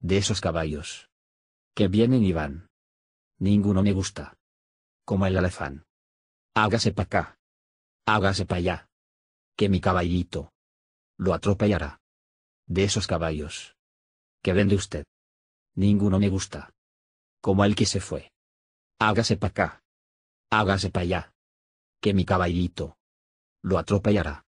de esos caballos. Que vienen y van. Ninguno me gusta. Como el alefán. Hágase pa' acá. Hágase pa' allá. Que mi caballito. Lo atropellará. De esos caballos. Que vende usted. Ninguno me gusta. Como el que se fue. Hágase pa' acá. Hágase pa' allá. Que mi caballito. Lo atropellará.